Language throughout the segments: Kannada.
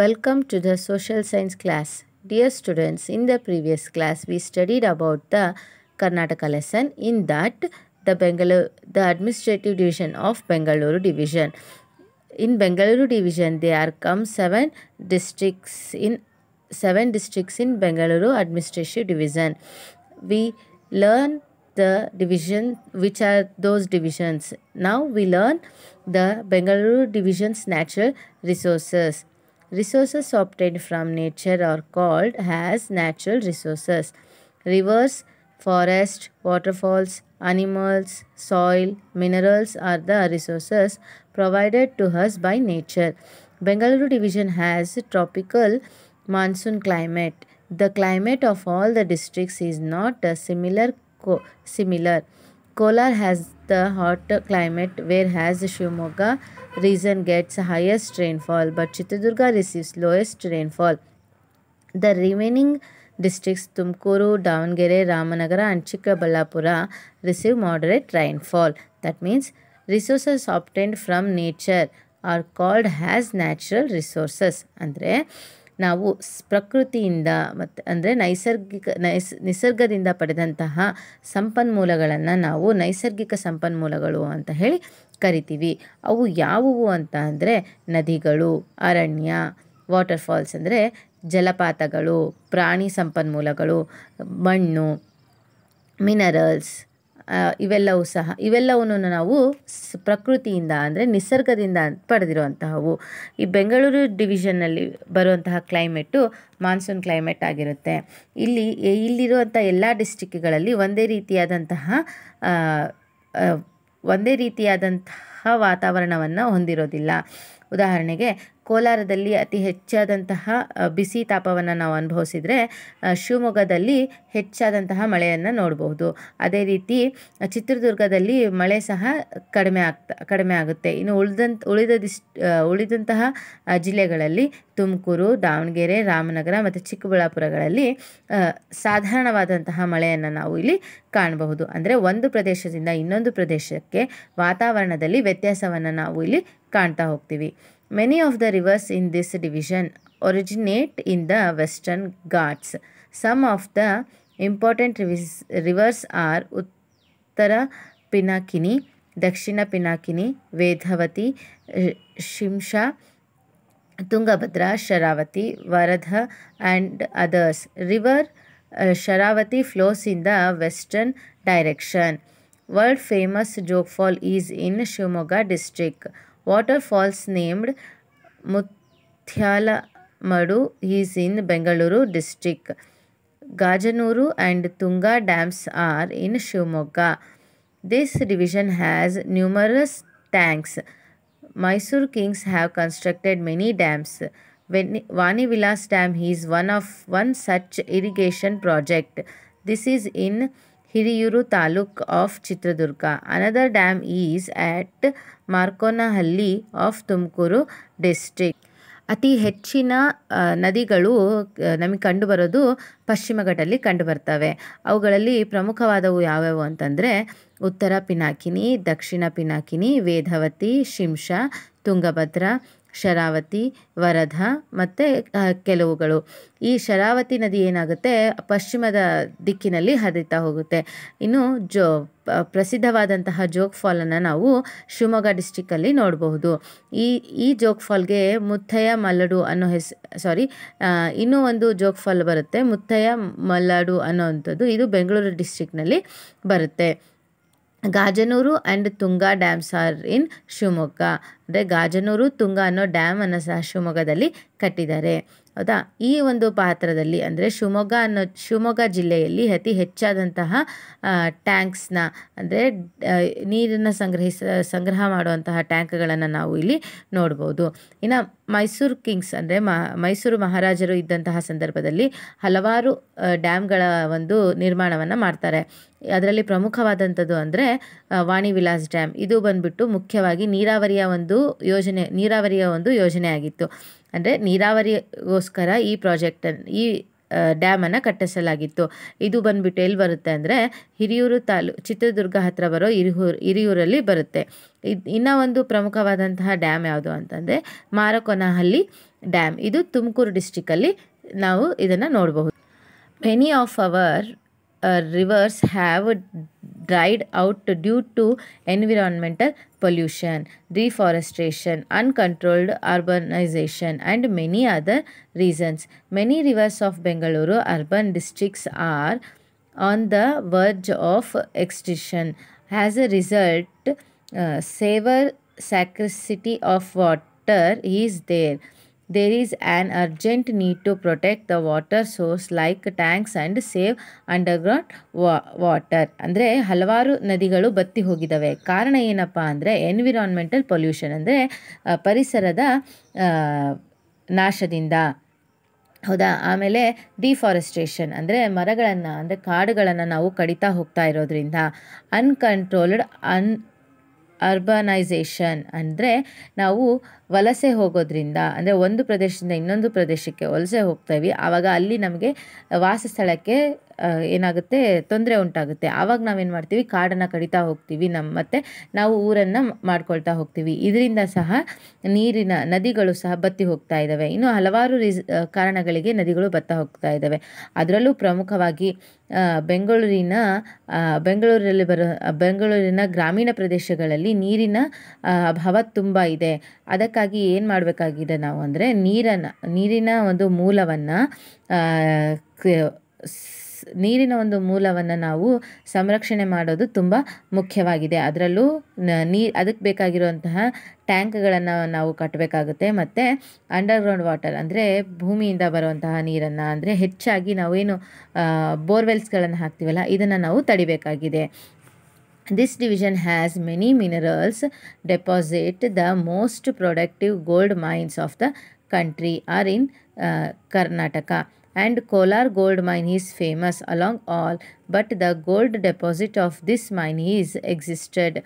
Welcome to the social science class. Dear students, in the previous class we studied about the Karnataka lesson in that the Bengaluru, the administrative division of Bengaluru division. In Bengaluru division there are come seven districts in seven districts in Bengaluru administrative division. We learn the division which are those divisions. Now we learn the Bengaluru division's natural resources. Resources obtained from nature are called as natural resources. Rivers, forests, waterfalls, animals, soil, minerals are the resources provided to us by nature. Bengaluru division has tropical monsoon climate. The climate of all the districts is not similar similar. Kolar has the hot climate where has Shivamogga region gets highest rainfall but Chitradurga receives lowest rainfall. The remaining districts Tumkuru, Davangere, Ramanagara and Ballapura receive moderate rainfall. That means resources obtained from nature are called as natural resources. ಅಂದರೆ ನಾವು ಪ್ರಕೃತಿಯಿಂದ ಮತ್ತು ಅಂದರೆ ನೈಸರ್ಗಿಕ ನೈಸ್ ನಿಸರ್ಗದಿಂದ ಪಡೆದಂತಹ ಸಂಪನ್ಮೂಲಗಳನ್ನು ನಾವು ನೈಸರ್ಗಿಕ ಸಂಪನ್ಮೂಲಗಳು ಅಂತ ಹೇಳಿ ಕರಿತೀವಿ ಅವು ಯಾವುವು ಅಂತ ಅಂದರೆ ನದಿಗಳು ಅರಣ್ಯ ವಾಟರ್ಫಾಲ್ಸ್ ಅಂದರೆ ಜಲಪಾತಗಳು ಪ್ರಾಣಿ ಸಂಪನ್ಮೂಲಗಳು ಮಣ್ಣು ಮಿನರಲ್ಸ್ ಇವೆಲ್ಲವೂ ಸಹ ಇವೆಲ್ಲವನ್ನು ನಾವು ಪ್ರಕೃತಿಯಿಂದ ಅಂದರೆ ನಿಸರ್ಗದಿಂದ ಪಡೆದಿರುವಂತಹವು ಈ ಬೆಂಗಳೂರು ಡಿವಿಷನ್ನಲ್ಲಿ ಬರುವಂತಹ ಕ್ಲೈಮೇಟು ಮಾನ್ಸೂನ್ ಕ್ಲೈಮೇಟ್ ಆಗಿರುತ್ತೆ ಇಲ್ಲಿ ಇಲ್ಲಿರುವಂಥ ಎಲ್ಲ ಡಿಸ್ಟಿಕ್ಗಳಲ್ಲಿ ಒಂದೇ ರೀತಿಯಾದಂತಹ ಒಂದೇ ರೀತಿಯಾದಂತಹ ವಾತಾವರಣವನ್ನು ಹೊಂದಿರೋದಿಲ್ಲ ಉದಾಹರಣೆಗೆ ಕೋಲಾರದಲ್ಲಿ ಅತಿ ಹೆಚ್ಚಾದಂತಹ ಬಿಸಿ ತಾಪವನ್ನು ನಾವು ಅನುಭವಿಸಿದರೆ ಶಿವಮೊಗ್ಗದಲ್ಲಿ ಹೆಚ್ಚಾದಂತಹ ಮಳೆಯನ್ನು ನೋಡಬಹುದು ಅದೇ ರೀತಿ ಚಿತ್ರದುರ್ಗದಲ್ಲಿ ಮಳೆ ಸಹ ಕಡಿಮೆ ಆಗ್ತಾ ಕಡಿಮೆ ಆಗುತ್ತೆ ಇನ್ನು ಉಳಿದ ಉಳಿದದಿಷ್ಟು ಉಳಿದಂತಹ ಜಿಲ್ಲೆಗಳಲ್ಲಿ ತುಮಕೂರು ದಾವಣಗೆರೆ ರಾಮನಗರ ಮತ್ತು ಚಿಕ್ಕಬಳ್ಳಾಪುರಗಳಲ್ಲಿ ಸಾಧಾರಣವಾದಂತಹ ಮಳೆಯನ್ನು ನಾವು ಇಲ್ಲಿ ಕಾಣಬಹುದು ಅಂದರೆ ಒಂದು ಪ್ರದೇಶದಿಂದ ಇನ್ನೊಂದು ಪ್ರದೇಶಕ್ಕೆ ವಾತಾವರಣದಲ್ಲಿ ವ್ಯತ್ಯಾಸವನ್ನು ನಾವು ಇಲ್ಲಿ Kanta ಹೋಗ್ತೀವಿ many of the rivers in this division originate in the Western Ghats some of the important rivers rivers are Uttara Pinakini Dakshina Pinakini Vedavathi Shimsha Tungabhadra, Sharavati, Varadha and others. River uh, Sharavati flows in the western direction. World famous Jogfall is in Shimoga district. waterfalls named Mutyalamadu is in Bengaluru district. Gajanuru and Tunga dams are in Shivamogga. This division has numerous tanks. Mysore kings have constructed many dams. Vani Vilas Dam is one of one such irrigation project. This is in Hiriyur taluk of Chitradurga another dam is at Markonahalli of Tumakuru district ಅತಿ ಹೆಚ್ಚಿನ ನದಿಗಳು ನಮಗೆ ಕಂಡುಬರೋದು ಪಶ್ಚಿಮ ಕಂಡುಬರ್ತವೆ ಅವುಗಳಲ್ಲಿ ಪ್ರಮುಖವಾದವು ಯಾವ್ಯಾವು ಅಂತಂದರೆ ಉತ್ತರ ಪಿನಾಕಿನಿ ದಕ್ಷಿಣ ಪಿನಾಕಿನಿ ವೇದವತಿ ಶಿಂಶಾ ತುಂಗಭದ್ರಾ ಶರಾವತಿ ವರಧ ಮತ್ತು ಕೆಲವುಗಳು ಈ ಶರಾವತಿ ನದಿ ಏನಾಗುತ್ತೆ ಪಶ್ಚಿಮದ ದಿಕ್ಕಿನಲ್ಲಿ ಹರಿತಾ ಹೋಗುತ್ತೆ ಇನ್ನು ಜೋ ಪ್ರಸಿದ್ಧವಾದಂತಹ ಜೋಗ್ ಫಾಲನ್ನು ನಾವು ಶಿವಮೊಗ್ಗ ಡಿಸ್ಟಿಕ್ಕಲ್ಲಿ ನೋಡಬಹುದು ಈ ಈ ಜೋಗ್ ಫಾಲ್ಗೆ ಮುತ್ತಯ್ಯ ಮಲ್ಲಡು ಅನ್ನೋ ಹೆಸ್ ಸಾರಿ ಇನ್ನೂ ಒಂದು ಜೋಗ್ ಫಾಲ್ ಬರುತ್ತೆ ಮುತ್ತಯ್ಯ ಮಲ್ಲಡು ಅನ್ನೋ ಇದು ಬೆಂಗಳೂರು ಡಿಸ್ಟಿಕ್ನಲ್ಲಿ ಬರುತ್ತೆ Gajanur and Tunga dams are in Shivamogga ಅಂದರೆ ಗಾಜನೂರು ತುಂಗಾ ಅನ್ನೋ ಡ್ಯಾಮನ್ನು ಸಹ ಶಿವಮೊಗ್ಗದಲ್ಲಿ ಕಟ್ಟಿದ್ದಾರೆ ಹೌದಾ ಈ ಒಂದು ಪಾತ್ರದಲ್ಲಿ ಅಂದರೆ ಶಿವಮೊಗ್ಗ ಅನ್ನೋ ಶಿವಮೊಗ್ಗ ಜಿಲ್ಲೆಯಲ್ಲಿ ಅತಿ ಹೆಚ್ಚಾದಂತಹ ಟ್ಯಾಂಕ್ಸ್ನ ಅಂದರೆ ನೀರನ್ನು ಸಂಗ್ರಹಿಸ ಸಂಗ್ರಹ ಮಾಡುವಂತಹ ಟ್ಯಾಂಕ್ಗಳನ್ನು ನಾವು ಇಲ್ಲಿ ನೋಡ್ಬೋದು ಇನ್ನು ಮೈಸೂರು ಕಿಂಗ್ಸ್ ಅಂದರೆ ಮೈಸೂರು ಮಹಾರಾಜರು ಇದ್ದಂತಹ ಸಂದರ್ಭದಲ್ಲಿ ಹಲವಾರು ಡ್ಯಾಮ್ಗಳ ಒಂದು ನಿರ್ಮಾಣವನ್ನು ಮಾಡ್ತಾರೆ ಅದರಲ್ಲಿ ಪ್ರಮುಖವಾದಂಥದ್ದು ಅಂದರೆ ವಾಣಿ ವಿಲಾಸ್ ಡ್ಯಾಮ್ ಇದು ಬಂದ್ಬಿಟ್ಟು ಮುಖ್ಯವಾಗಿ ನೀರಾವರಿಯ ಒಂದು ಯೋಜನೆ ನೀರಾವರಿಯ ಒಂದು ಯೋಜನೆ ಆಗಿತ್ತು ಅಂದರೆ ನೀರಾವರಿಗೋಸ್ಕರ ಈ ಪ್ರಾಜೆಕ್ಟನ್ನು ಈ ಡ್ಯಾಮನ್ನು ಕಟ್ಟಿಸಲಾಗಿತ್ತು ಇದು ಬಂದುಬಿಟ್ಟು ಎಲ್ಲಿ ಬರುತ್ತೆ ಅಂದರೆ ಹಿರಿಯೂರು ತಾಲೂ ಚಿತ್ರದುರ್ಗ ಹತ್ರ ಬರೋ ಹಿರಿಯೂರು ಹಿರಿಯೂರಲ್ಲಿ ಬರುತ್ತೆ ಇದು ಇನ್ನೂ ಒಂದು ಪ್ರಮುಖವಾದಂತಹ ಡ್ಯಾಮ್ ಯಾವುದು ಅಂತಂದರೆ ಮಾರಕೊನಹಳ್ಳಿ ಡ್ಯಾಮ್ ಇದು ತುಮಕೂರು ಡಿಸ್ಟಿಕಲ್ಲಿ ನಾವು ಇದನ್ನು ನೋಡಬಹುದು many of our rivers have dried out due to environmental pollution, deforestation, uncontrolled urbanization and many other reasons. Many rivers of Bengaluru urban districts are on the verge of extinction. As a result, uh, sacred scarcity of water is there. There is an urgent need to protect the water source like tanks and save underground water ಅಂದರೆ ಹಲವಾರು ನದಿಗಳು ಬತ್ತಿ ಹೋಗಿದ್ದಾವೆ ಕಾರಣ ಏನಪ್ಪ ಅಂದರೆ ಎನ್ವಿರಾನ್ಮೆಂಟಲ್ ಪೊಲ್ಯೂಷನ್ ಅಂದರೆ ಪರಿಸರದ ನಾಶದಿಂದ ಹೌದಾ ಆಮೇಲೆ ಡಿಫಾರೆಸ್ಟೇಷನ್ ಅಂದರೆ ಮರಗಳನ್ನು ಅಂದರೆ ಕಾಡುಗಳನ್ನು ನಾವು ಕಡಿತಾ ಹೋಗ್ತಾ ಇರೋದ್ರಿಂದ ಅನ್ಕಂಟ್ರೋಲ್ಡ್ ಅನ್ ಅರ್ಬನೈಸೇಷನ್ ಅಂದರೆ ನಾವು ವಲಸೆ ಹೋಗೋದ್ರಿಂದ ಅಂದರೆ ಒಂದು ಪ್ರದೇಶದಿಂದ ಇನ್ನೊಂದು ಪ್ರದೇಶಕ್ಕೆ ವಲಸೆ ಹೋಗ್ತೀವಿ ಆವಾಗ ಅಲ್ಲಿ ನಮಗೆ ವಾಸಸ್ಥಳಕ್ಕೆ ಏನಾಗುತ್ತೆ ತೊಂದರೆ ಉಂಟಾಗುತ್ತೆ ಆವಾಗ ನಾವೇನು ಮಾಡ್ತೀವಿ ಕಾಡನ್ನು ಕಡಿತಾ ಹೋಗ್ತೀವಿ ನಮ್ಮ ಮತ್ತು ನಾವು ಊರನ್ನು ಮಾಡ್ಕೊಳ್ತಾ ಹೋಗ್ತೀವಿ ಇದರಿಂದ ಸಹ ನೀರಿನ ನದಿಗಳು ಸಹ ಬತ್ತಿ ಹೋಗ್ತಾ ಇದ್ದಾವೆ ಇನ್ನು ಹಲವಾರು ರೀಸ್ ಕಾರಣಗಳಿಗೆ ನದಿಗಳು ಬತ್ತಾ ಹೋಗ್ತಾ ಇದ್ದಾವೆ ಅದರಲ್ಲೂ ಪ್ರಮುಖವಾಗಿ ಬೆಂಗಳೂರಿನ ಬೆಂಗಳೂರಲ್ಲಿ ಬರೋ ಬೆಂಗಳೂರಿನ ಗ್ರಾಮೀಣ ಪ್ರದೇಶಗಳಲ್ಲಿ ನೀರಿನ ಅಭಾವ ತುಂಬ ಇದೆ ಅದಕ್ಕಾಗಿ ಏನು ಮಾಡಬೇಕಾಗಿದೆ ನಾವು ಅಂದರೆ ನೀರನ್ನು ನೀರಿನ ಒಂದು ಮೂಲವನ್ನು ನೀರಿನ ಒಂದು ಮೂಲವನ್ನು ನಾವು ಸಂರಕ್ಷಣೆ ಮಾಡೋದು ತುಂಬ ಮುಖ್ಯವಾಗಿದೆ ಅದರಲ್ಲೂ ನೀ ಅದಕ್ಕೆ ಬೇಕಾಗಿರುವಂತಹ ಟ್ಯಾಂಕ್ಗಳನ್ನು ನಾವು ಕಟ್ಟಬೇಕಾಗುತ್ತೆ ಮತ್ತು ಅಂಡರ್ಗ್ರೌಂಡ್ ವಾಟರ್ ಅಂದರೆ ಭೂಮಿಯಿಂದ ಬರುವಂತಹ ನೀರನ್ನು ಅಂದರೆ ಹೆಚ್ಚಾಗಿ ನಾವೇನು ಬೋರ್ವೆಲ್ಸ್ಗಳನ್ನು ಹಾಕ್ತೀವಲ್ಲ ಇದನ್ನು ನಾವು ತಡಿಬೇಕಾಗಿದೆ this division has many minerals deposit the most productive gold mines of the country are in Karnataka and Kolar gold mine is famous along all but the gold deposit of this mine is existed.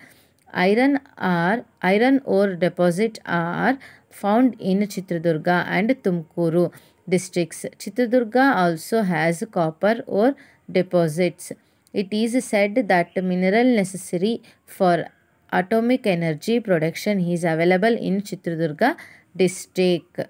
Iron are iron ore deposit are found in Chitradurga and Tumkuru districts. Chitradurga also has copper ore deposits. It is said that mineral necessary for atomic energy production is available in Chitradurga district.